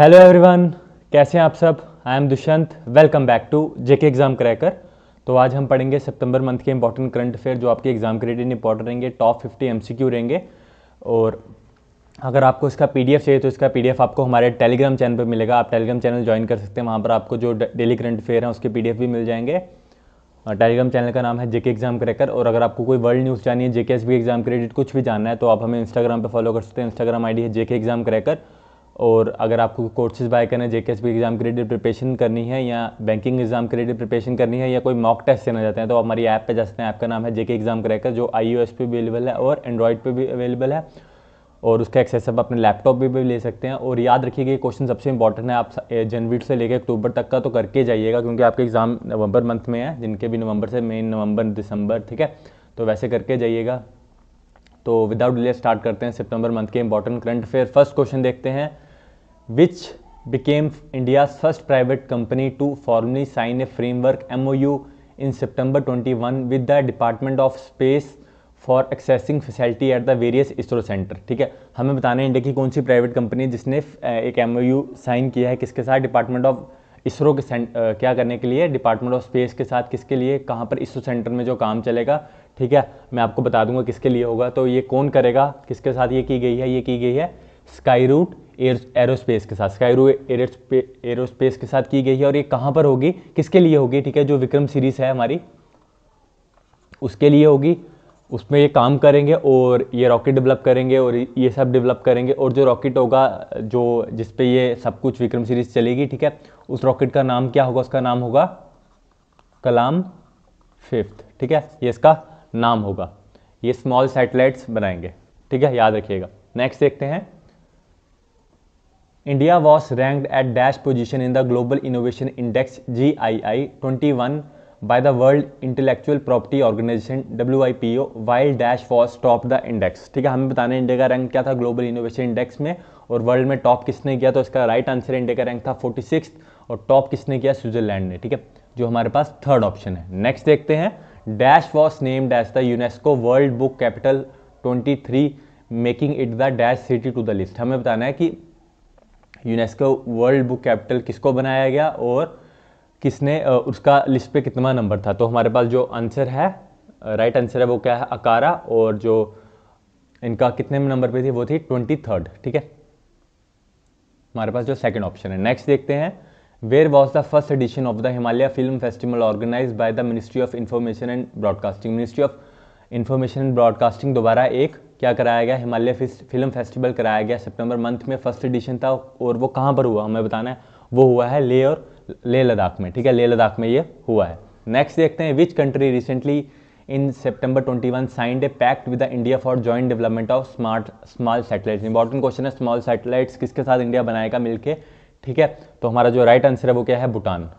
Hello everyone कैसे हैं आप सब I am Dushyant welcome back to JK exam cracker तो आज हम पढ़ेंगे सितंबर मंथ के इंपॉर्टेंट करंट अफेयर जो आपके एग्ज़ाम के रिलेटेड इंपॉर्टेंट रहेंगे टॉप 50 एमसीक्यू रहेंगे और अगर आपको इसका पीडीएफ चाहिए तो इसका पीडीएफ आपको हमारे टेलीग्राम चैनल पर मिलेगा आप टेलीग्राम चैनल ज्वाइन कर सकते हैं वहाँ पर आपको जो डेली करंट अफेयर है उसके पी भी मिल जाएंगे टेलीग्राम चैनल का नाम है जेके एग्जाम क्रैकर और अगर आपको कोई वर्ल्ड न्यूज़ जानी है जेके एस एग्जाम क्रेडिट कुछ भी जानना है तो आप हमें इंस्टाग्राम पर फॉलो कर सकते हैं इंस्टाग्राम आई है जेके एग्जाम क्रैकर और अगर आपको कोर्सेज बाय करने जे के एग्ज़ाम के लिए प्रिपेशन करनी है या बैंकिंग एग्ज़ाम के लिए प्रिपेशन करनी है या कोई मॉक टेस्ट देना चाहते हैं तो आप हमारी ऐप पे जा सकते हैं ऐप का नाम है जे के एग्ज़ाम क्रैकर जो आई ओ एस पे भी अवेलेबल है और एंड्रॉयड पे भी अवेलेबल है और उसका एक्सेस आप अपने लैपटॉप भी, भी ले सकते हैं और याद रखिए कि क्वेश्चन सबसे इंपॉर्टेंट है आप जनवरी से लेकर अक्टूबर तक का तो करके जाइएगा क्योंकि आपके एग्ज़ाम नवंबर मंथ में है जिनके भी नवंबर से मेन नवंबर दिसंबर ठीक है तो वैसे करके जाइएगा तो विदाउट डिले स्टार्ट करते हैं सितंबर मंथ के important current affair first question देखते हैं which became India's first private company to formally sign a framework MOU in September 21 with the Department of Space for accessing facility at the various ISRO centre ठीक है हमें बताना है India की कौन सी private company है जिसने एक एम साइन किया है किसके साथ डिपार्टमेंट ऑफ इसरो के सेंट क्या करने के लिए डिपार्टमेंट ऑफ स्पेस के साथ किसके लिए कहाँ पर इसरो सेंटर में जो काम चलेगा ठीक है मैं आपको बता दूंगा किसके लिए होगा तो ये कौन करेगा किसके साथ ये की गई है ये की गई है स्काई रूट एयर एरोस्पेस के साथ स्काईरो एरोस्पेस के साथ की गई है और ये कहाँ पर होगी किसके लिए होगी ठीक है जो विक्रम सीरीज है हमारी उसके लिए होगी उसमें ये काम करेंगे और ये रॉकेट डेवलप करेंगे और ये सब डेवलप करेंगे और जो रॉकेट होगा जो जिस पे ये सब कुछ विक्रम सीरीज चलेगी ठीक है उस रॉकेट का नाम क्या होगा उसका नाम होगा कलाम फिफ्थ ठीक है ये इसका नाम होगा ये स्मॉल सैटेलाइट्स बनाएंगे ठीक है याद रखिएगा नेक्स्ट देखते हैं India at dash position in the global innovation index G I I twenty one by the world intellectual property organisation W I P O while dash was top the index ठीक है हमें बताना India का rank क्या था global innovation index में और world में टॉप किसने किया तो इसका राइट आंसर इंडिया का रैंक था फोर्टी सिक्स और टॉप किसने किया स्विट्जरलैंड ने ठीक है जो हमारे पास थर्ड ऑप्शन है नेक्स्ट देखते हैं dash was named as the UNESCO world book capital twenty three making it the dash city to the list हमें बताना है कि यूनेस्को वर्ल्ड बुक कैपिटल किसको बनाया गया और किसने उसका लिस्ट पे कितना नंबर था तो हमारे पास जो आंसर है राइट आंसर है वो क्या है अकारा और जो इनका कितने नंबर पे थी वो थी ट्वेंटी थर्ड ठीक है हमारे पास जो सेकंड ऑप्शन है नेक्स्ट देखते हैं where was the first edition of the Himalaya film festival organise by the ministry of information and broadcasting ministry of information and broadcasting दोबारा एक क्या कराया गया हिमालय फिल्म फेस्टिवल कराया गया सितंबर मंथ में फर्स्ट एडिशन था और वो कहाँ पर हुआ हमें बताना है वो हुआ है ले और ले लद्दाख में ठीक है ले लद्दाख में ये हुआ है नेक्स्ट देखते हैं which country recently in September twenty one signed a pact with the India for joint development of smart small satellites important question है स्मॉल सैटेलाइट्स किसके साथ इंडिया बनाएगा मिलकर ठीक है तो हमारा जो राइट आंसर है वो क्या है भूटान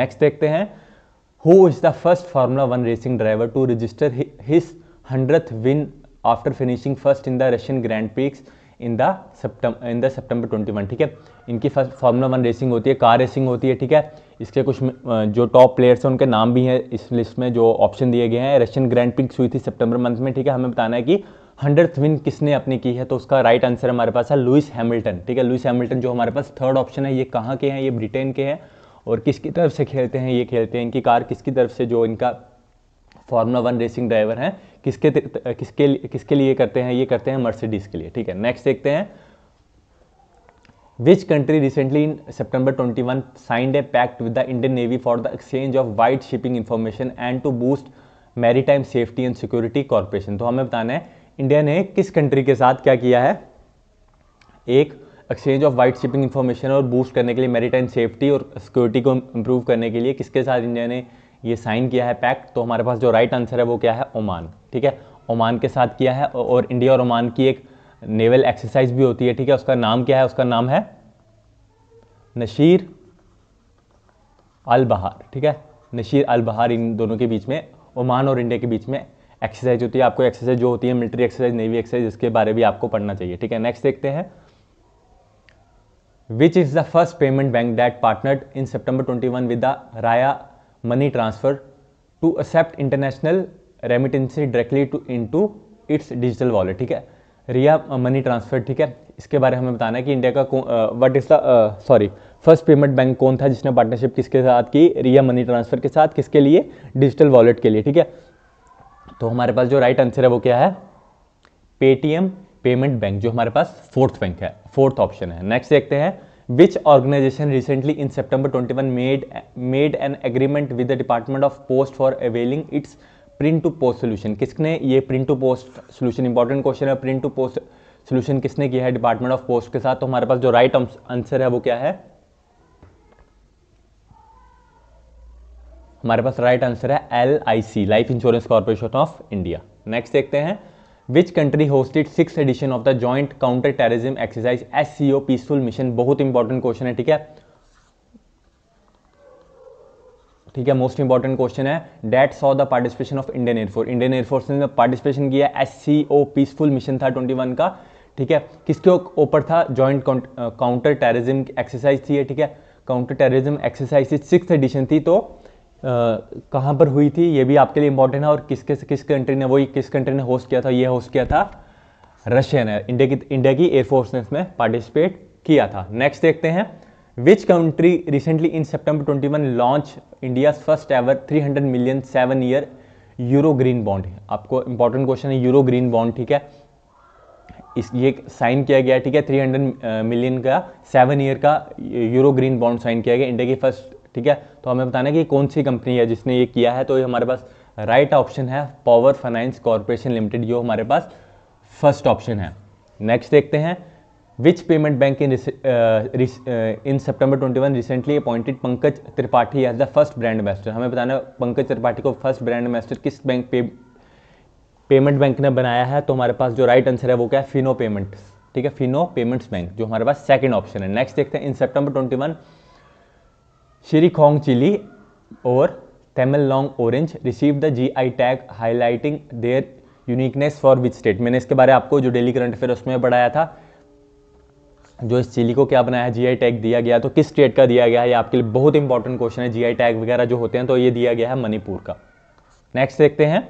नेक्स्ट देखते हैं who is the first formula one racing driver to register his hundredth win after finishing first in the Russian grand prix in the September in the September twenty ठीक है इनकी first formula one racing होती है car racing होती है ठीक है इसके कुछ जो टॉप प्लेयर्स हैं उनके नाम भी हैं इस लिस्ट में जो ऑप्शन दिए गए हैं रशियन ग्रैंड पिक्स हुई थी सितंबर मंथ में ठीक है हमें बताना है कि हंड्रेड विन किसने अपनी की है तो उसका राइट आंसर हमारे पास है लुइस हैमिल्टन ठीक है लुइस हैमिल्टन जो हमारे पास थर्ड ऑप्शन है ये कहाँ के हैं ये ब्रिटेन के हैं और किसकी तरफ से खेलते हैं ये खेलते हैं इनकी कार किसकी तरफ से जो इनका फॉर्मूला वन रेसिंग ड्राइवर हैं किसके किसके किसके लिए करते हैं ये करते हैं मर्सिडीज़ के लिए ठीक है नेक्स्ट देखते हैं which country recently in September 21 signed a pact with the Indian navy for the exchange of white shipping information and to boost maritime safety and security corporation तो हमें बताना है इंडिया ने किस कंट्री के साथ क्या किया है एक exchange of white shipping information और बूस्ट करने के लिए मेरी सेफ्टी और सिक्योरिटी को इम्प्रूव करने के लिए किसके साथ इंडिया ने ये साइन किया है पैक्ट तो हमारे पास जो राइट आंसर है वो क्या है ओमान ठीक है ओमान के साथ किया है और इंडिया और ओमान की एक नेवल एक्सरसाइज भी होती है ठीक है उसका नाम क्या है उसका नाम है नशीर अल बहार ठीक है नशीर अल बहार इन दोनों के बीच में ओमान और इंडिया के बीच में एक्सरसाइज होती है आपको एक्सरसाइज जो होती है मिलिट्री एक्सरसाइज नेवी एक्सरसाइज इसके बारे में आपको पढ़ना चाहिए ठीक है नेक्स्ट देखते हैं which is the first payment bank that partnered in September twenty one with the Ria money transfer to accept international remittances directly to into its digital wallet ठीक है रिया मनी ट्रांसफ़र ठीक है इसके बारे में हमें बताना है कि इंडिया का what is the sorry first payment bank कौन था जिसने पार्टनरशिप किसके साथ की रिया मनी ट्रांसफ़र के साथ किसके लिए डिजिटल वॉलेट के लिए ठीक है तो हमारे पास जो राइट आंसर है वो क्या है पेटीएम पेमेंट बैंक जो हमारे पास फोर्थ बैंक है फोर्थ ऑप्शन है नेक्स्ट देखते हैं which organisation recently in September 21 made made an agreement with the department of post for availing its print to post solution किसने ये print to post solution important question है print to post solution किसने किया है department of post के साथ तो हमारे पास जो राइट आंसर है वो क्या है हमारे पास राइट आंसर है L I C life insurance corporation of India next देखते हैं which country hosted six edition of the joint counter terrorism exercise S C O peaceful mission बहुत इंपॉर्टेंट क्वेश्चन है ठीक है ठीक है मोस्ट इंपॉर्टेंट क्वेश्चन है that saw the participation of Indian air force Indian air force ने पार्टिसिपेशन किया S C O peaceful mission था ट्वेंटी वन का ठीक है किसके ऊपर था जॉइंट काउंटर टेररिज्म एक्सरसाइज थी ठीक है counter terrorism exercise six edition थी तो कहाँ पर हुई थी ये भी आपके लिए इंपॉर्टेंट है और किसके किस कंट्री ने वही किस कंट्री ने होस्ट किया था ये होस्ट किया था रशिया ने इंडिया की इंडिया की एयरफोर्स ने इसमें पार्टिसिपेट किया था नेक्स्ट देखते हैं which country recently in September twenty one launch India first ever three hundred million seven year euro green bond आपको इंपॉर्टेंट क्वेश्चन है यूरो ग्रीन बॉन्ड ठीक है इस ये साइन किया गया ठीक है थ्री हंड्रेड मिलियन का सेवन ईयर का यूरो ग्रीन बॉन्ड साइन किया गया इंडिया की फर्स्ट ठीक है तो हमें बताना है कि कौन सी कंपनी है जिसने ये किया है तो ये हमारे पास राइट ऑप्शन है पावर फाइनेंस कॉरपोरेशन लिमिटेड जो हमारे पास फर्स्ट ऑप्शन है नेक्स्ट देखते हैं which payment bank in in September 21 recently appointed Pankaj Tripathi as the first brand ambassador हमें बताना है पंकज त्रिपाठी को फर्स्ट ब्रांड एम्बेस्टर किस बैंक पे पेमेंट बैंक ने बनाया है तो हमारे पास जो राइट right आंसर है वो क्या है फिनो पेमेंट ठीक है फिनो पेमेंट्स बैंक जो हमारे पास सेकंड ऑप्शन है नेक्स्ट देखते हैं इन सेप्टेम्बर ट्वेंटी चिली और or long long receive the G I tag highlighting their uniqueness for which state मैंने इसके बारे में आपको जो डेली करंट अफेयर उसमें पढ़ाया था जो इस चिली को क्या बनाया जी आई टैग दिया गया तो किस स्टेट का दिया गया है ये आपके लिए बहुत इंपॉर्टेंट क्वेश्चन है जी आई टैग वगैरह जो होते हैं तो ये दिया गया है मणिपुर का नेक्स्ट देखते हैं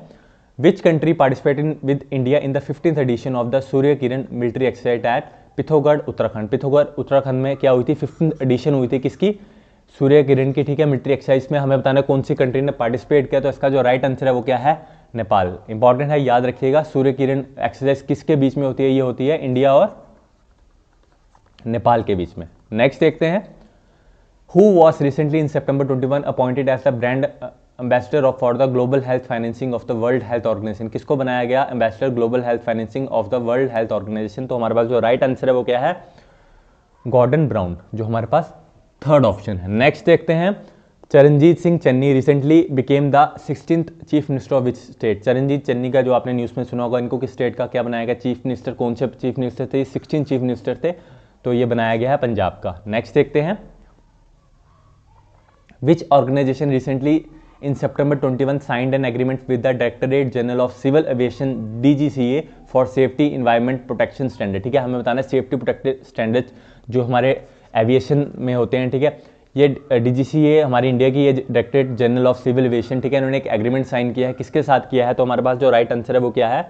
which country participate in with India in the fifteenth edition of the Surya Kiran military exercise at Pithoragarh Uttarakhand Pithoragarh Uttarakhand में क्या हुई थी फिफ्टीन एडिशन हुई थी किसकी सूर्य किरण की ठीक है मिलिट्री एक्सरसाइज में हमें बताना कौन सी कंट्री ने पार्टिसिपेट किया तो इसका जो राइट आंसर है वो क्या है नेपाल इंपॉर्टेंट है याद रखिएगा सूर्य किरण एक्सरसाइज किसके बीच में होती है ये होती है इंडिया और नेपाल के बीच में नेक्स्ट देखते हैं who was recently in September twenty one appointed as the brand ambassador of for the global health financing of the world health organisation किसको बनाया गया ambassador global health financing of the world health organisation तो हमारे पास जो right answer है वो क्या है गॉर्डन ब्राउन जो हमारे पास थर्ड ऑप्शन है नेक्स्ट देखते हैं Charanjit Singh Channi recently became the sixteen chief minister of which state Charanjit Channi का जो आपने न्यूज़ में सुना होगा इनको किस स्टेट का क्या बनाया गया चीफ मिनिस्टर कौन से चीफ मिनिस्टर थे सिक्सटीन चीफ मिनिस्टर थे तो ये बनाया गया है पंजाब का नेक्स्ट देखते हैं which organisation recently signed an agreement with the directorate general of civil General D G C A for safety environment protection standard ठीक है हमें बताना है सेफ्टी प्रोटेक्टेड स्टैंडर्ड जो हमारे एविएशन में होते हैं ठीक है ये डी हमारी इंडिया की ये directorate general of civil aviation ठीक है इन्होंने एक एग्रीमेंट साइन किया है किसके साथ किया है तो हमारे पास जो राइट right आंसर है वो क्या है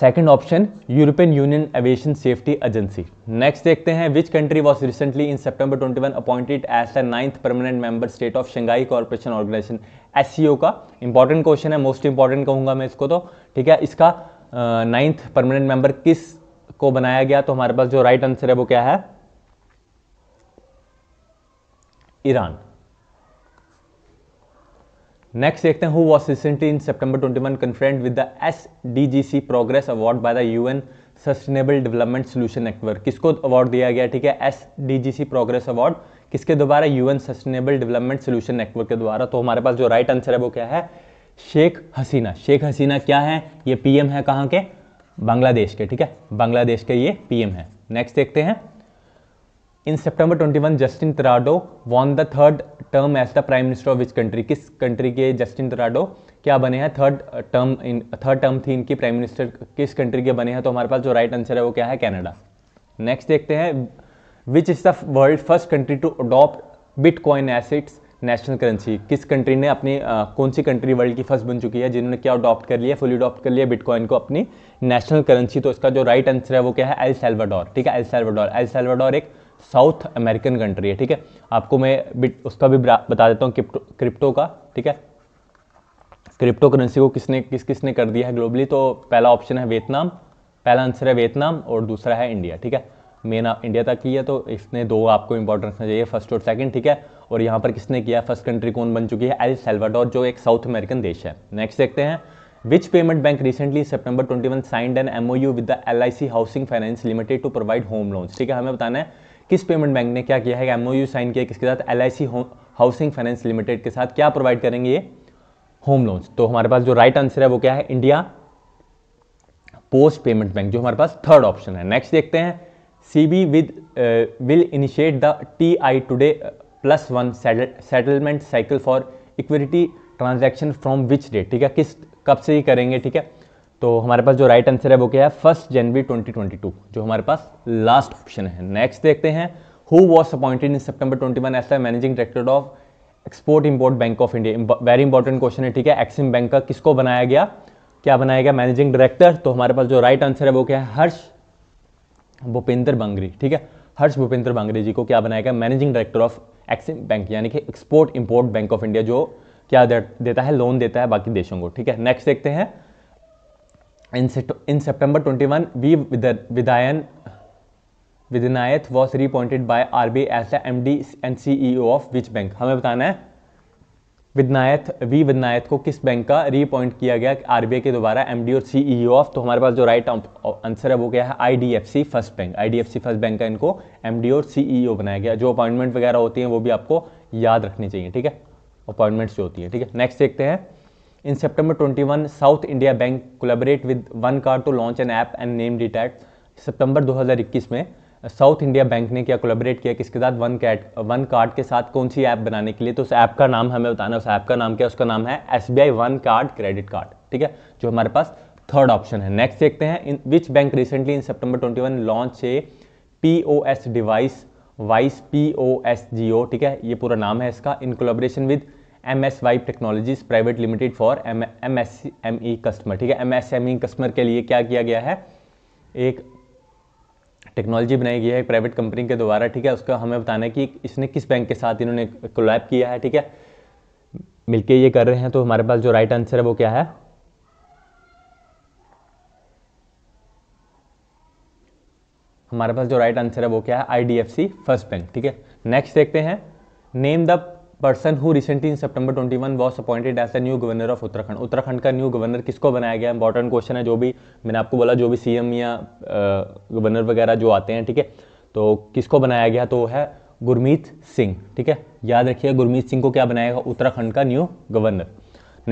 second option European union aviation safety agency next देखते हैं which country was recently in September 21 appointed as the ninth permanent member state of Shanghai corporation organisation एस का इंपॉर्टेंट क्वेश्चन है मोस्ट इंपॉर्टेंट कहूंगा मैं इसको तो ठीक है इसका नाइन्थ परमानेंट मेंबर किस को बनाया गया तो हमारे पास जो राइट आंसर है वो क्या है ईरान नेक्स्ट देखते हैं who was recently in twenty one conferred with the S D G C progress award by the U N sustainable development solution network किसको अवार्ड दिया गया ठीक है S D G C progress award किसके द्वारा U N sustainable development solution network के द्वारा तो हमारे पास जो राइट आंसर है वो क्या है शेख हसीना शेख हसीना क्या है ये पी एम है कहाँ के बांग्लादेश के ठीक है बांग्लादेश के ये पीएम है नेक्स्ट देखते हैं in September 21 Justin Trudeau won the third term as the prime minister of which country किस कंट्री के जस्टिन तराडो क्या बने हैं third term in third term थी इनकी प्राइम मिनिस्टर किस कंट्री के बने हैं तो हमारे पास जो राइट आंसर है वो क्या है कैनेडा नेक्स्ट देखते हैं which is the world first country to adopt bitcoin as its national currency किस कंट्री ने अपनी आ, कौन सी कंट्री वर्ल्ड की फर्स्ट बन चुकी है जिन्होंने क्या अडॉप्ट कर लिया फुली अडॉप्ट कर लिया बिटकॉइन को अपनी नेशनल करेंसी तो इसका जो राइट आंसर है वो क्या है एल सेल्वाडोर ठीक है एल सेल्वाडोर एल सेल्वाडोर एक साउथ अमेरिकन कंट्री है ठीक है आपको मैं बिट उसका भी बता देता हूँ क्रिप्टो का ठीक है क्रिप्टो करेंसी को किसने किस किसने कर दिया है ग्लोबली तो पहला ऑप्शन है वियतनाम पहला आंसर है वियतनाम और दूसरा है इंडिया ठीक है मेन इंडिया तक ही है तो इसने दो आपको इंपॉर्टेंस चाहिए फर्स्ट और सेकंड ठीक है और यहाँ पर किसने किया फर्स्ट कंट्री कौन बन चुकी है एल सेल्वाडोर जो एक साउथ अमेरिकन देश है नेक्स्ट देखते हैं which payment bank recently September twenty one signed an M O U with L I C housing finance limited to provide home loans? ठीक है हमें बताना है किस पेमेंट बैंक ने क्या किया है एम ओ यू साइन किया किसके साथ L I C housing finance limited के साथ क्या प्रोवाइड करेंगे ये होम लोन्स तो हमारे पास जो राइट आंसर है वो क्या है इंडिया पोस्ट पेमेंट बैंक जो हमारे पास थर्ड ऑप्शन है नेक्स्ट देखते हैं SEBI with will initiate the T I today plus one settlement cycle for equity transaction from which date ठीक है किस कब से ही करेंगे ठीक है तो हमारे पास जो राइट आंसर है वो क्या है फर्स्ट जनवरी 2022 जो हमारे पास लास्ट ऑप्शन है नेक्स्ट देखते हैं who was appointed in September 21 as a managing director of export import bank of India very important question है ठीक है एक्सिम बैंक का किसको बनाया गया क्या बनाया गया मैनेजिंग डायरेक्टर तो हमारे पास जो राइट आंसर है वो क्या है हर्ष भूपेंद्र बंगरी ठीक है हर्ष भूपेंद्र बांगरी जी को क्या बनाया गया managing director of EXIM bank यानी कि export import bank of India जो क्या देता है लोन देता है बाकी देशों को ठीक है नेक्स्ट देखते हैं in September 21 V Vaidyanathan Vaidyanathan was reappointed by R B as M D and C of which bank हमें बताना है विदनायत वी विदनायत को किस बैंक का रीअपॉइंट किया गया आर के द्वारा एम और सीईओ ऑफ e तो हमारे पास जो राइट आंसर है वो क्या है IDFC first bank IDFC first bank का इनको एम और सीईओ e बनाया गया जो अपॉइंटमेंट वगैरह होती हैं वो भी आपको याद रखनी चाहिए ठीक है अपॉइंटमेंट्स जो होती है ठीक है नेक्स्ट देखते हैं in September twenty one south India bank collaborate with OneCard to launch an app and name डिटैट सेप्टेम्बर दो में साउथ इंडिया बैंक ने क्या कोलेबरेट किया किसके साथ वन कैट वन कार्ड के साथ कौन सी ऐप बनाने के लिए तो उस ऐप का नाम हमें बताना उस ऐप का नाम क्या उसका नाम है S one card credit card ठीक है जो हमारे पास थर्ड ऑप्शन है नेक्स्ट देखते हैं in which bank recently in September twenty one launch a P O S device wise P O S G O ठीक है ये पूरा नाम है इसका in collaboration with Mswipe technologies private limited for M M S M E customer ठीक है M S M E customer के लिए क्या किया गया है एक टेक्नोलॉजी बनाई गई है एक प्राइवेट कंपनी के द्वारा ठीक है उसका हमें बताना है कि इसने किस बैंक के साथ इन्होंने कोलैब किया है ठीक है मिलके ये कर रहे हैं तो हमारे पास जो राइट आंसर है वो क्या है हमारे पास जो राइट आंसर है वो क्या है आईडीएफसी फर्स्ट बैंक ठीक है नेक्स्ट देखते हैं name the person who recently in September 21 was appointed as the new governor of Uttarakhand Uttarakhand का न्यू गवर्नर किसको बनाया गया इंपॉर्टेंट क्वेश्चन है जो भी मैंने आपको बोला जो भी सीएम या गवर्नर वगैरह जो आते हैं ठीक है तो किसको बनाया गया तो है गुरमीत सिंह ठीक है याद रखिए गुरमीत सिंह को क्या बनाया गया उत्तराखंड का न्यू गवर्नर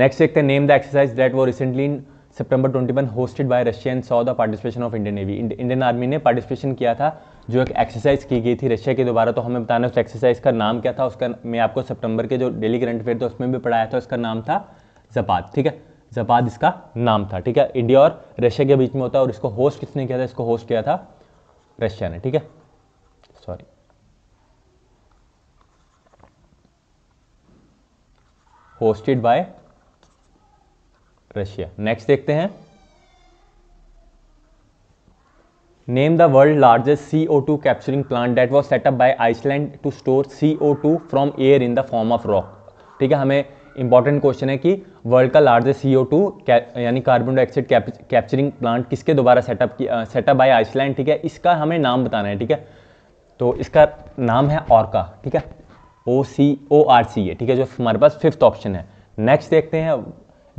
नेक्स्ट देखते हैं नेम द एक्सरसाइज डेट वो recently in September 21 hosted by Russia and saw the participation of Indian navy Indian army ने पार्टिसिपेशन किया था जो एक एक्सरसाइज की गई थी रशिया के द्वारा तो हमें बताना उस एक्सरसाइज का नाम क्या था उसका मैं आपको सितंबर के जो डेली करंट अफेयर था उसमें भी पढ़ाया था उसका नाम था जपात ठीक है जपात इसका नाम था ठीक है इंडिया और रशिया के बीच में होता है और इसको होस्ट किसने किया था इसको होस्ट किया था रशिया ने ठीक है sorry hosted by Russia next देखते हैं Name the world largest CO2 capturing plant that was set up by Iceland to store CO2 from air in the form of rock. ठीक है हमें इंपॉर्टेंट क्वेश्चन है कि वर्ल्ड का largest C O two यानी carbon dioxide capturing plant किसके द्वारा setup किया सेटअप बाय आइसलैंड ठीक है इसका हमें नाम बताना है ठीक है तो इसका नाम है ऑर्का ठीक है ओ सी ओ आर सी ए ठीक है जो हमारे पास फिफ्थ ऑप्शन है नेक्स्ट देखते हैं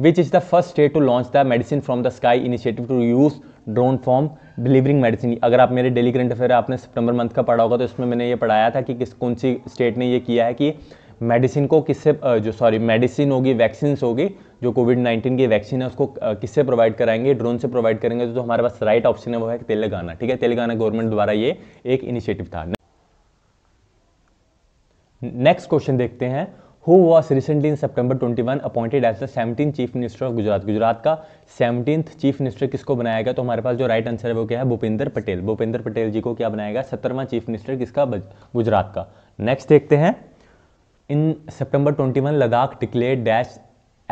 which is the first state to launch the medicine from the sky initiative to use drone form delivering medicine अगर आप मेरे डेली करंट अफेयर आपने सितंबर मंथ का पढ़ा होगा तो इसमें मैंने ये पढ़ाया था कि किस कौन सी स्टेट ने ये किया है कि मेडिसिन को किससे जो सॉरी मेडिसिन होगी वैक्सीन होगी जो कोविड नाइन्टीन की वैक्सीन है उसको किससे प्रोवाइड कराएंगे ड्रोन से प्रोवाइड करेंगे तो जो हमारे पास राइट ऑप्शन है वो है तेलंगाना ठीक है तेलंगाना गवर्नमेंट द्वारा ये एक इनिशिएटिव था नेक्स्ट क्वेश्चन देखते हैं who was was in in twenty one appointed as the seventeen chief minister of Gujarat Gujarat का सेवनटीन चीफ मिनिस्टर किसको बनाया गया तो हमारे पास जो राइट आंसर है वो क्या है भूपेंद्र पटेल भूपेंद्र पटेल जी को क्या बनाया गया सत्तरवा चीफ मिनिस्टर किसका गुजरात का नेक्स्ट देखते हैं in twenty one Ladakh declare dash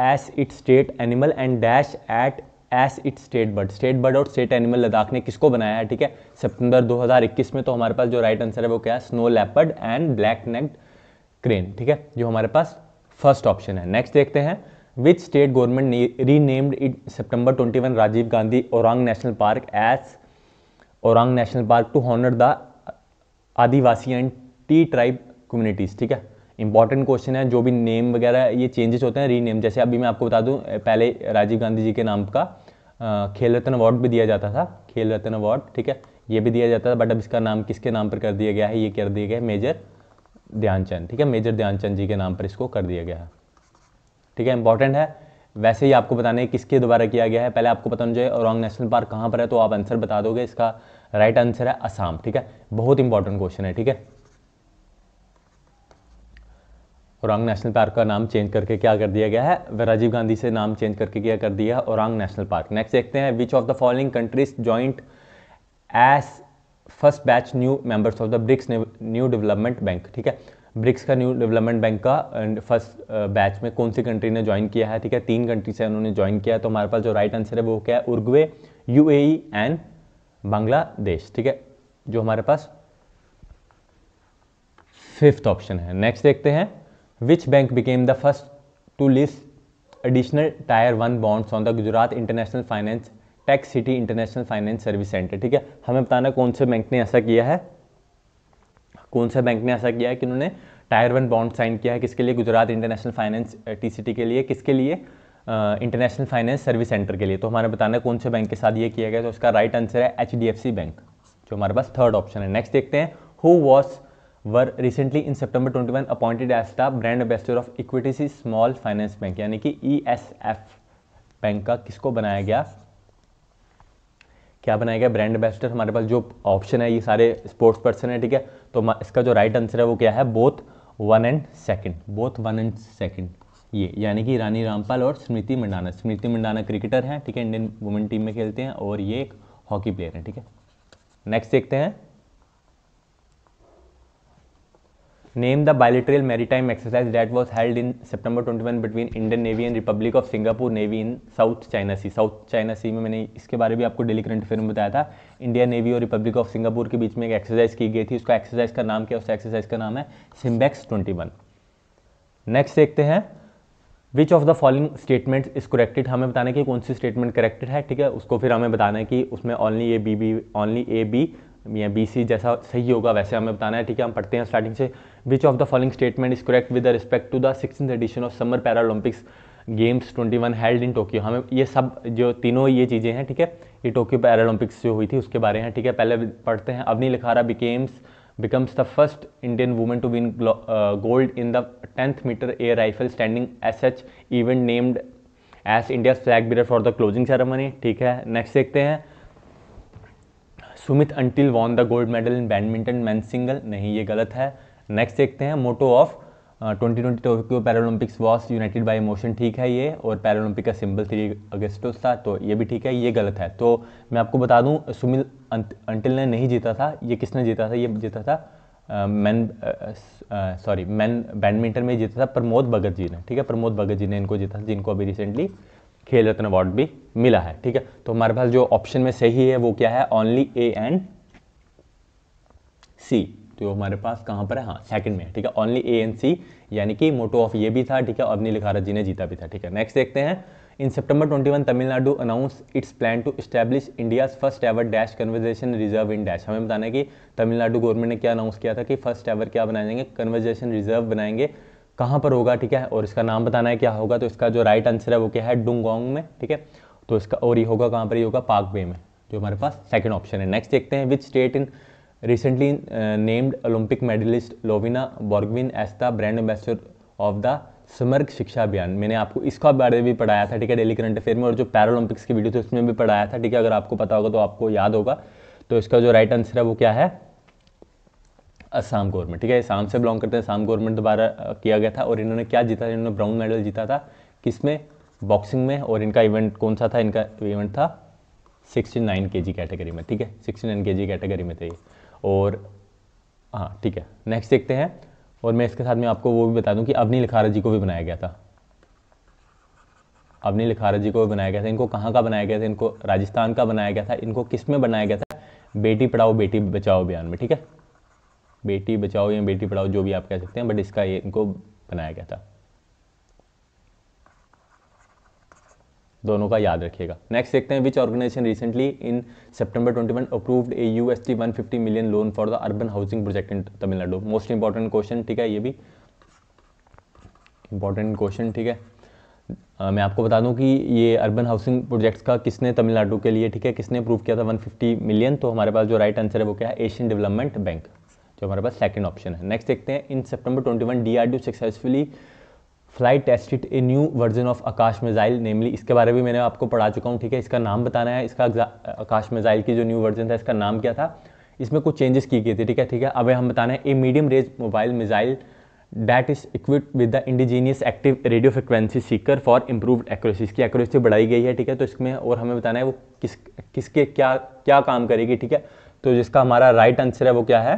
as it state animal and dash at as it state bird state bird और स्टेट एनिमल लद्दाख ने किसको बनाया है ठीक है सितंबर 2021 में तो हमारे पास जो राइट right आंसर है वो क्या है snow leopard and black necked crane ठीक है जो हमारे पास फर्स्ट ऑप्शन है नेक्स्ट देखते हैं which state government renamed it September 21 Rajiv Gandhi Orang national park as Orang national park to honour the adivasi and tea tribe communities ठीक है इंपॉर्टेंट क्वेश्चन है जो भी नेम वगैरह ये चेंजेस होते हैं रीनेम जैसे अभी मैं आपको बता दूं पहले राजीव गांधी जी के नाम का खेल रत्न अवार्ड भी दिया जाता था खेल रत्न अवार्ड ठीक है ये भी दिया जाता था बट अब इसका नाम किसके नाम पर कर दिया गया है ये कर दिया गया है मेजर ध्यानचंद ठीक है मेजर ध्यानचंद जी के नाम पर इसको कर दिया गया है ठीक है इंपॉर्टेंट है वैसे ही आपको बताने किसके द्वारा किया गया है पहले आपको पता होना चाहिए औरंग नेशनल पार्क कहाँ पर है तो आप आंसर बता दोगे इसका राइट आंसर है असम ठीक है बहुत इंपॉर्टेंट क्वेश्चन है ठीक है औरंग नेशनल पार्क का नाम चेंज करके क्या कर दिया गया है राजीव गांधी से नाम चेंज करके क्या कर दिया है औरंग नेशनल पार्क नेक्स्ट देखते हैं which of the following countries joint as first batch new members of the BRICS new development bank ठीक है ब्रिक्स का न्यू डेवलपमेंट बैंक का फर्स्ट बैच में कौन सी कंट्री ने ज्वाइन किया है ठीक है तीन कंट्री से उन्होंने ज्वाइन किया है तो हमारे पास जो राइट आंसर है वो क्या है उर्गवे यू एंड बांग्लादेश ठीक है जो हमारे पास फिफ्थ ऑप्शन है नेक्स्ट देखते हैं which bank became the first to list additional tier one bonds on the Gujarat international finance tech city international finance service centre ठीक है हमें बताना कौन से बैंक ने ऐसा किया है कौन सा बैंक ने ऐसा किया है कि उन्होंने टायर वन बॉन्ड साइन किया है किसके लिए गुजरात इंटरनेशनल फाइनेंस टीसीटी के लिए किसके लिए इंटरनेशनल फाइनेंस सर्विस सेंटर के लिए तो हमारे बताना है कौन से बैंक के साथ ये किया गया तो उसका राइट आंसर है एच बैंक जो हमारे पास थर्ड ऑप्शन है नेक्स्ट देखते हैं who was were recently in twenty one appointed as the brand ambassador of equity small finance bank यानी कि ई e बैंक का किसको बनाया गया क्या बनाया गया ब्रांड एम्बेसडर हमारे पास जो ऑप्शन है ये सारे स्पोर्ट्स पर्सन है ठीक है तो इसका जो राइट आंसर है वो क्या है both one and second both one and second ये यानी कि रानी रामपाल और स्मृति मंडाना स्मृति मंडाना क्रिकेटर हैं ठीक है इंडियन वुमेन टीम में खेलते हैं और ये एक हॉकी प्लेयर हैं ठीक है नेक्स्ट देखते हैं Name the bilateral maritime exercise that held in in September 21 between Indian Navy and Republic of Singapore Navy in South China Sea. South China Sea में मैंने इसके बारे में आपको डेली करंट अफेयर में बताया था इंडिया नेवी और रिपब्लिक ऑफ सिंगापुर के बीच में एक एक्सरसाइज की गई थी उसका एक्सरसाइज का नाम क्या उस एक्सरसाइज का नाम है सिम्बैक्स ट्वेंटी वन नेक्स्ट देखते हैं which of the following statement is corrected हमें बताना है कि कौन सी स्टेटमेंट करेक्टेड है ठीक है उसको फिर हमें बताना है कि उसमें only A B B only A B या बी सी जैसा सही होगा वैसे हमें बताना है ठीक है हम पढ़ते हैं स्टार्टिंग से which of the following statement is correct with respect to the sixth edition of summer paralympics games 21 held in Tokyo हमें ये सब जो तीनों ये चीज़ें हैं ठीक है ये टोक्यो पैरालंपिक्स जो हुई थी उसके बारे हैं ठीक है पहले पढ़ते हैं Avani Lekhara becomes becomes the first Indian women to win gold in the tenth meter air rifle standing S H event named as India flag bearer for the closing ceremony ठीक है नेक्स्ट देखते हैं Sumit Antil won the gold medal in badminton man single नहीं ये गलत है next देखते हैं motto of twenty twenty Tokyo paralympics was united by emotion ठीक है ये और पैरोलंपिक का सिंबल थ्री अगस्टोस था तो ये भी ठीक है ये गलत है तो मैं आपको बता दूं सुमित अंटिल ने नहीं जीता था ये किसने जीता था ये जीता था मैन सॉरी मैन बैडमिंटन में जीता था प्रमोद भगत जी ने ठीक है प्रमोद भगत जी ने इनको जीता था जिनको अभी रिसेंटली खेल रत्न अवार्ड भी मिला है ठीक है तो हमारे पास जो ऑप्शन में सही है वो क्या है ओनली ए एंड सी तो हमारे पास कहां पर है हाँ सेकंड में ठीक है ओनली ए एंड सी यानी कि मोटो ऑफ ये भी था ठीक है अवनी लिखारा जी ने जीता भी था ठीक है नेक्स्ट देखते हैं in September 21 Tamil Nadu announce its plan to establish India first ever dash conversation reserve in dash हमें बताना है कि तमिलनाडु गवर्नमेंट ने क्या अनाउंस किया था कि फर्स्ट एवर क्या बनाएंगे कन्वर्जेशन रिजर्व बनाएंगे कहाँ पर होगा ठीक है और इसका नाम बताना है क्या होगा तो इसका जो राइट आंसर है वो क्या है डुंगोंग में ठीक है तो इसका और ये होगा कहाँ पर ये होगा पाक वे में जो हमारे पास सेकेंड ऑप्शन है नेक्स्ट देखते हैं which state in recently named olympic medalist Lovlina Borgohain as the brand ambassador of the Samagra Shiksha Abhiyan मैंने आपको इसका बारे में भी पढ़ाया था ठीक है डेली करंट अफेयर में और जो पैरोलंपिक्स की वीडियो थी उसमें भी पढ़ाया था ठीक है अगर आपको पता होगा तो आपको याद होगा तो इसका जो राइट आंसर है वो क्या है असम गवर्नमेंट ठीक है असम से बिलोंग करते हैं असम गवर्नमेंट द्वारा किया गया था और इन्होंने क्या जीता था इन्होंने ब्राउन मेडल जीता था किसमें बॉक्सिंग में और इनका इवेंट कौन सा था इनका इवेंट था 69 नाइन के जी कैटेगरी में ठीक है 69 नाइन के जी कैटेगरी में थे ये और हाँ ठीक है नेक्स्ट देखते हैं और मैं इसके साथ में आपको वो भी बता दूँ कि अवनी लिखारा जी को भी बनाया गया था अवनी लिखारा जी को भी बनाया गया था इनको कहाँ का बनाया गया था इनको राजस्थान का बनाया गया था इनको किस में बनाया गया था बेटी पढ़ाओ बेटी बचाओ अभियान में ठीक है बेटी बचाओ या बेटी पढ़ाओ जो भी आप कह सकते हैं बट इसका ये इनको बनाया गया था दोनों का याद रखिएगा नेक्स्ट देखते हैं which organisation recently in September 21 approved A U S T one fifty million loan for the urban housing project in Tamil Nadu most important question ठीक है ये भी इंपॉर्टेंट क्वेश्चन ठीक है आ, मैं आपको बता दूं कि ये अर्बन हाउसिंग प्रोजेक्ट्स का किसने तमिलनाडु के लिए ठीक है किसने अप्रूव किया था 150 मिलियन तो हमारे पास जो राइट आंसर है वो क्या है एशियन डेवलपमेंट बैंक जो हमारे पास सेकंड ऑप्शन है नेक्स्ट देखते हैं in September 21 do successfully flight tested a new version of Akash missile namely इसके बारे में मैंने आपको पढ़ा चुका हूँ ठीक है इसका नाम बताना है इसका आकाश मिजाइल की जो न्यू वर्जन था इसका नाम क्या था इसमें कुछ चेंजेस की गई थी ठीक है ठीक है अब हम बताना है a medium range mobile missile that is equipped with the indigenous active radio frequency seeker for improved accuracy इसकी एक्यूरेसी बढ़ाई गई है ठीक है तो इसमें और हमें बताना है वो किस किसके क्या क्या काम करेगी ठीक है तो जिसका हमारा राइट आंसर है वो क्या है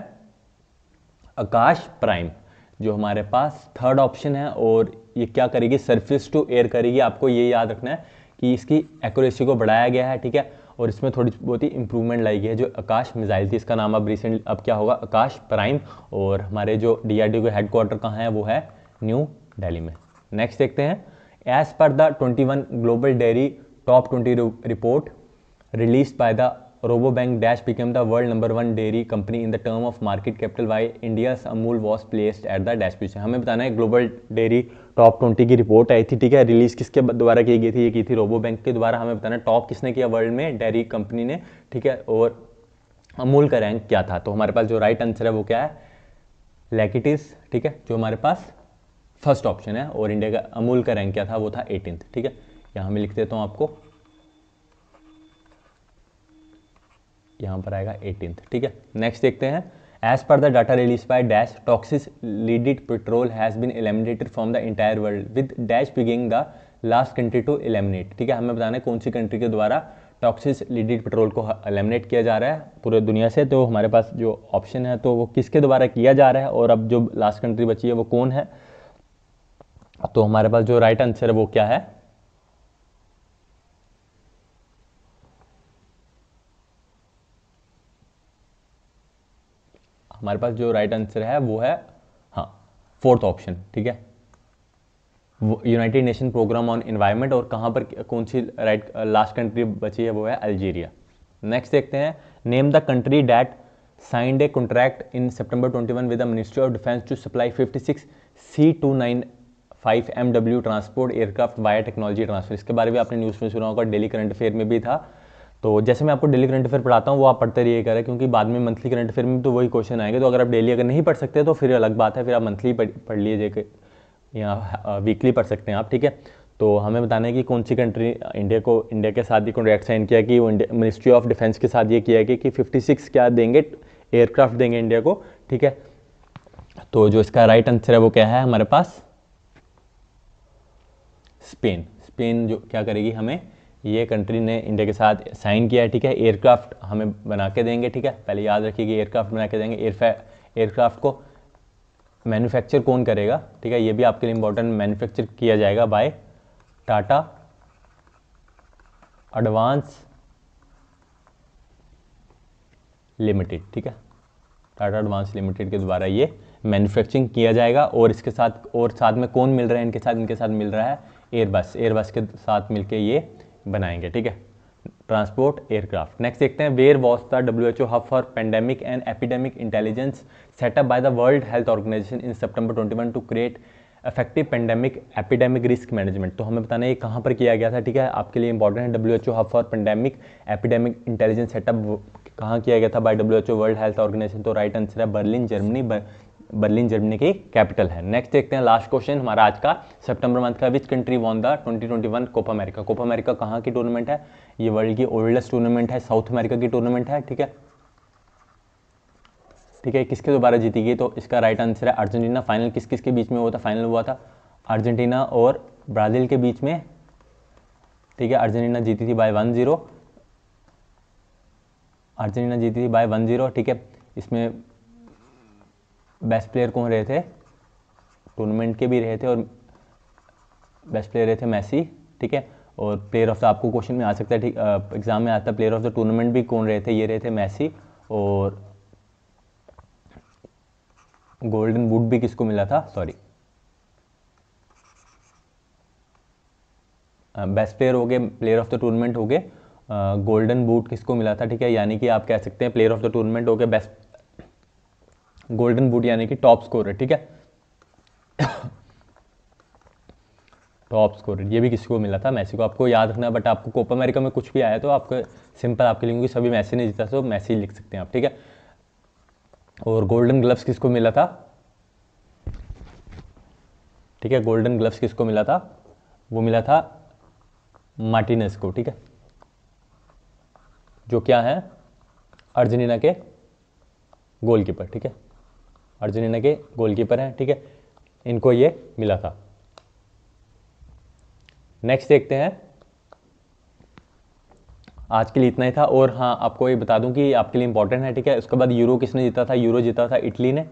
आकाश प्राइम जो हमारे पास थर्ड ऑप्शन है और ये क्या करेगी सरफेस टू एयर करेगी आपको ये याद रखना है कि इसकी एक्यूरेसी को बढ़ाया गया है ठीक है और इसमें थोड़ी बहुत ही इंप्रूवमेंट लाई गई है जो आकाश मिसाइल थी इसका नाम अब रिसेंटली अब क्या होगा आकाश प्राइम और हमारे जो डी आर डी के हेडक्वार्टर कहाँ है वो है न्यू दिल्ली में नेक्स्ट देखते हैं as per the 21 global dairy top 20 report release by the Rabobank dash became the world number one dairy company in the term of market capital Y India Amul was placed at the dash position. हमें बताना है global dairy top twenty की report आई थी ठीक है release किसके द्वारा की गई थी ये की थी रोबो बैंक के द्वारा हमें बताना टॉप किसने किया वर्ल्ड में डेयरी कंपनी ने ठीक है और अमूल का रैंक क्या था तो हमारे पास जो राइट आंसर है वो क्या है लैकिटिस ठीक है जो हमारे पास फर्स्ट ऑप्शन है और इंडिया का अमूल का रैंक क्या था वो था एटीन ठीक है यहाँ मैं लिख देता हूँ तो आपको यहाँ पर आएगा एटीन ठीक है नेक्स्ट देखते हैं as per the data release by dash toxic leaded petrol has been eliminated from the entire world with dash being the last country to eliminate ठीक है हमें बताना है कौन सी कंट्री के द्वारा टॉक्सिस लीडिड पेट्रोल को एलिमिनेट किया जा रहा है पूरे दुनिया से तो हमारे पास जो ऑप्शन है तो वो किसके द्वारा किया जा रहा है और अब जो लास्ट कंट्री बची है वो कौन है तो हमारे पास जो राइट right आंसर है वो क्या है हमारे पास जो राइट right आंसर है वो है हाँ फोर्थ ऑप्शन ठीक है United Nation program on environment और कहाँ पर कौन सी राइट लास्ट कंट्री बची है वो है अल्जीरिया नेक्स्ट देखते हैं name the country that signed a contract in September 21 with the ministry of defence to supply 56 C two nine five M W transport aircraft bio technology transfer इसके बारे में आपने न्यूज़ में सुना होगा डेली करंट अफेयर में भी था तो जैसे मैं आपको डेली करंट अफेयर पढ़ाता हूँ वो आप पढ़ते रहिए करें क्योंकि बाद में मंथली करंट अफेयर में तो वही क्वेश्चन आएंगे तो अगर आप डेली अगर नहीं पढ़ सकते तो फिर अलग बात है फिर आप मंथली पढ़ लीजिए या वीकली पढ़ सकते हैं आप ठीक है तो हमें बताना है कि कौन सी कंट्री इंडिया को इंडिया के साथ ये कॉन्ट्रैक्ट साइन किया कि मिनिस्ट्री ऑफ डिफेंस के साथ ये किया कि, फिफ्टी सिक्स क्या देंगे एयरक्राफ्ट देंगे इंडिया को ठीक है तो जो इसका राइट आंसर है वो क्या है हमारे पास स्पेन स्पेन जो क्या करेगी हमें ये कंट्री ने इंडिया के साथ साइन किया है ठीक है एयरक्राफ्ट हमें बना के देंगे ठीक है पहले याद रखिए कि एयरक्राफ्ट बना के देंगे एयरक्राफ्ट को मैन्युफैक्चर कौन करेगा ठीक है ये भी आपके लिए इंपॉर्टेंट मैन्युफैक्चर किया जाएगा बाय टाटा एडवांस लिमिटेड ठीक है टाटा एडवांस लिमिटेड के द्वारा ये मैन्युफैक्चरिंग किया जाएगा और इसके साथ और साथ में कौन मिल रहा है इनके साथ इनके साथ मिल रहा है एयरबस एयरबस के साथ मिलके ये बनाएंगे ठीक है ट्रांसपोर्ट एयरक्राफ्ट नेक्स्ट देखते हैं where was the W H O hub for pandemic and epidemic intelligence set up by the world health organization in twenty one to create effective pandemic epidemic risk management तो हमें बताना ये कहाँ पर किया गया था ठीक है आपके लिए इंपॉर्टेंट है W H O hub for pandemic epidemic intelligence set up कहाँ किया गया था by W H O world health organisation तो राइट आंसर है बर्लिन जर्मनी बर्लिन जर्मनी की कैपिटल है नेक्स्ट देखते हैं लास्ट क्वेश्चन हमारा आज का सितंबर मंथ का which country won the 2021 twenty one Copa America Copa America कहाँ की टूर्नामेंट है ये वर्ल्ड की ओल्डेस्ट टूर्नामेंट है साउथ अमेरिका की टूर्नामेंट है ठीक है ठीक है किसके दोबारा जीती गई तो इसका राइट आंसर है अर्जेंटीना फाइनल किस किसके बीच में हुआ था फाइनल हुआ था अर्जेंटीना और ब्राज़ील के बीच में ठीक है अर्जेंटीना जीती थी बाय वन जीरो अर्जेंटीना जीती थी बाय वन जीरो ठीक है इसमें बेस्ट प्लेयर कौन रहे थे टूर्नामेंट के भी रहे थे और बेस्ट प्लेयर रहे थे मैसी ठीक है और प्लेयर ऑफ द आपको क्वेश्चन में आ सकता है ठीक एग्जाम में आता है प्लेयर ऑफ द टूर्नामेंट भी कौन रहे थे ये रहे थे मैसी और गोल्डन बूट भी किसको मिला था सॉरी बेस्ट प्लेयर हो गए प्लेयर ऑफ द टूर्नामेंट हो गए गोल्डन बूट किसको मिला था ठीक है यानी कि आप कह सकते हैं प्लेयर ऑफ द टूर्नामेंट हो गए बेस्ट गोल्डन बूट यानी कि टॉप स्कोर है ठीक है टॉप स्कोर ये भी किसी को मिला था मैसी को आपको याद रखना है बट आपको कोप अमेरिका में कुछ भी आया तो आपको सिंपल आपके लिए क्योंकि सभी मैसी नहीं जीता तो मैसी लिख सकते हैं आप ठीक है और गोल्डन ग्लव्स किसको मिला था ठीक है गोल्डन ग्लव्स किसको मिला था वो मिला था मार्टिनेस को ठीक है जो क्या है अर्जेंटीना के गोलकीपर ठीक है अर्जेंटीना के गोलकीपर हैं ठीक है इनको ये मिला था नेक्स्ट देखते हैं आज के लिए इतना ही था और हाँ आपको ये बता दूं कि आपके लिए इंपॉर्टेंट है ठीक है उसके बाद यूरो किसने जीता था यूरो जीता था इटली ने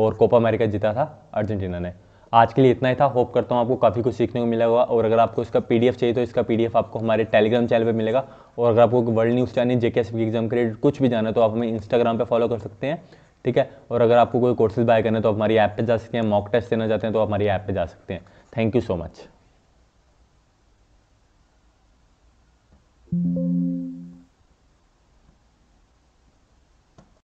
और कोपा अमेरिका जीता था अर्जेंटीना ने आज के लिए इतना ही था होप करता हूँ आपको काफ़ी कुछ सीखने को मिला होगा और अगर आपको इसका पीडीएफ चाहिए तो इसका पीडीएफ आपको हमारे टेलीग्राम चैनल पर मिलेगा और अगर आपको वर्ल्ड न्यूज़ चाहिए जेके एग्जाम के रिलेटेड कुछ भी जाना तो आप हमें इंस्टाग्राम पर फॉलो कर सकते हैं ठीक है और अगर आपको कोई कोर्सेज बाय करने तो आप हमारी ऐप पे जा सकते हैं मॉक टेस्ट देना चाहते हैं तो आप हमारी ऐप पे जा सकते हैं थैंक यू सो मच